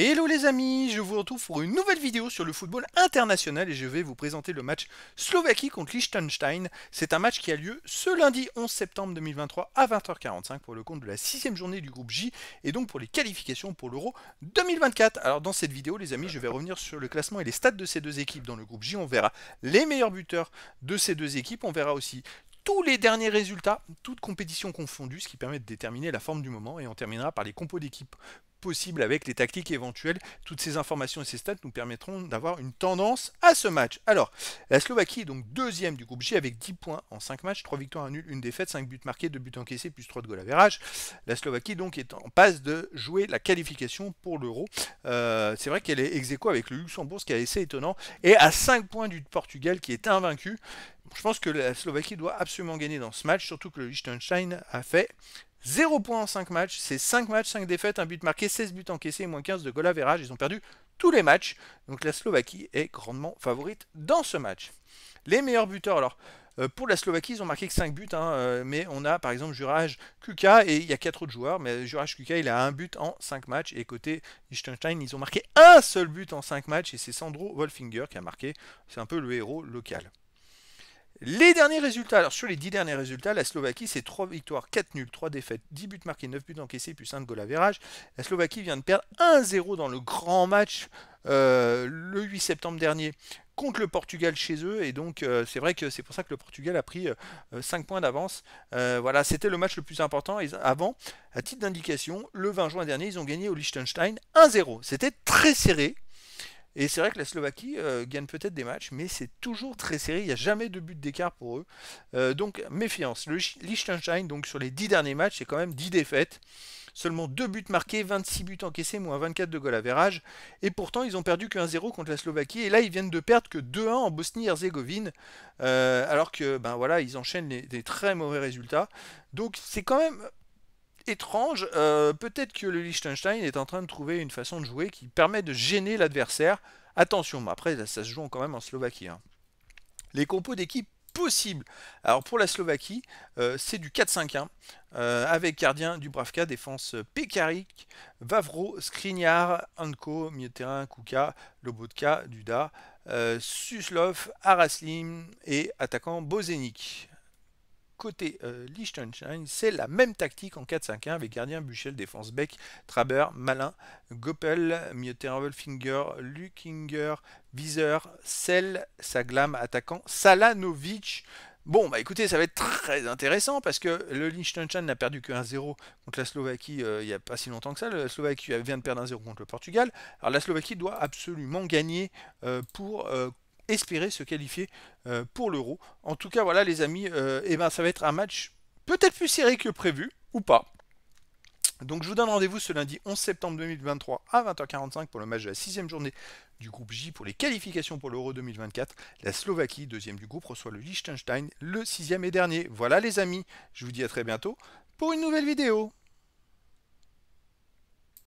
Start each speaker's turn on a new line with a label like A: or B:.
A: Hello les amis, je vous retrouve pour une nouvelle vidéo sur le football international et je vais vous présenter le match Slovaquie contre Liechtenstein. C'est un match qui a lieu ce lundi 11 septembre 2023 à 20h45 pour le compte de la sixième journée du groupe J et donc pour les qualifications pour l'Euro 2024. Alors dans cette vidéo les amis, je vais revenir sur le classement et les stats de ces deux équipes dans le groupe J. On verra les meilleurs buteurs de ces deux équipes, on verra aussi tous les derniers résultats, toutes compétitions confondues, ce qui permet de déterminer la forme du moment. Et on terminera par les compos d'équipe possible avec les tactiques éventuelles. Toutes ces informations et ces stats nous permettront d'avoir une tendance à ce match. Alors, la Slovaquie est donc deuxième du groupe G avec 10 points en 5 matchs, 3 victoires, à nul, 1 défaite, 5 buts marqués, 2 buts encaissés, plus 3 de goal à La Slovaquie donc est en passe de jouer la qualification pour l'Euro. Euh, c'est vrai qu'elle est ex avec le Luxembourg, ce qui est assez étonnant, et à 5 points du Portugal qui est invaincu. Je pense que la Slovaquie doit absolument gagner dans ce match, surtout que le Liechtenstein a fait 0 points en 5 matchs, c'est 5 matchs, 5 défaites, 1 but marqué, 16 buts encaissés et moins 15 de Gola Verage, Ils ont perdu tous les matchs. Donc la Slovaquie est grandement favorite dans ce match. Les meilleurs buteurs, alors. Euh, pour la Slovaquie, ils ont marqué que 5 buts, hein, euh, mais on a par exemple Juraj Kuka, et il y a 4 autres joueurs, mais Juraj Kuka, il a un but en 5 matchs, et côté Liechtenstein, ils ont marqué un seul but en 5 matchs, et c'est Sandro Wolfinger qui a marqué, c'est un peu le héros local. Les derniers résultats, alors sur les 10 derniers résultats, la Slovaquie c'est 3 victoires, 4 nuls, 3 défaites, 10 buts marqués, 9 buts encaissés, plus 1 de goal à verrage. La Slovaquie vient de perdre 1-0 dans le grand match euh, le 8 septembre dernier contre le Portugal chez eux. Et donc, euh, c'est vrai que c'est pour ça que le Portugal a pris 5 euh, points d'avance. voilà, c'était le match le plus important. avant, à titre d'indication, le 20 juin dernier, ils ont gagné au Liechtenstein 1-0. C'était très serré, et c'est vrai que la Slovaquie euh, gagne peut-être des matchs, mais c'est toujours très serré. Il n'y a jamais de but d'écart pour eux. Euh, donc méfiance. Le Liechtenstein, donc sur les 10 derniers matchs, c'est quand même 10 défaites. Seulement 2 buts marqués, 26 buts encaissés, moins 24 de goal à verrage. Et pourtant, ils ont perdu que 1-0 contre la Slovaquie. Et là, ils viennent de perdre que 2-1 en Bosnie-Herzégovine. Euh, alors que, ben voilà, ils enchaînent des très mauvais résultats. Donc c'est quand même étrange. Euh, peut-être que le Liechtenstein est en train de trouver une façon de jouer qui permet de gêner l'adversaire. Attention, mais après, ça se joue quand même en Slovaquie. Hein. Les compos d'équipe possibles. Alors pour la Slovaquie, euh, c'est du 4-5-1 hein. euh, avec gardien Dubravka, défense Pekarik, Vavro, Skriniar, Anko, milieu terrain Kuka, Lobotka, Duda, Suslov, Araslim et attaquant Bozenik côté euh, Liechtenstein, c'est la même tactique en 4-5-1 avec gardien, Buchel, défense Beck, Traber, Malin, Goppel, Wolfinger, Lukinger, Viseur, Sell, Saglam, attaquant, Salanovic. Bon, bah écoutez, ça va être très intéressant parce que le Liechtenstein n'a perdu que 1-0 contre la Slovaquie euh, il n'y a pas si longtemps que ça. La Slovaquie vient de perdre 1-0 contre le Portugal. Alors la Slovaquie doit absolument gagner euh, pour espérer se qualifier euh, pour l'Euro. En tout cas, voilà les amis, euh, eh ben, ça va être un match peut-être plus serré que prévu, ou pas. Donc je vous donne rendez-vous ce lundi 11 septembre 2023 à 20h45 pour le match de la sixième journée du groupe J pour les qualifications pour l'Euro 2024. La Slovaquie, deuxième du groupe, reçoit le Liechtenstein, le sixième et dernier. Voilà les amis, je vous dis à très bientôt pour une nouvelle vidéo.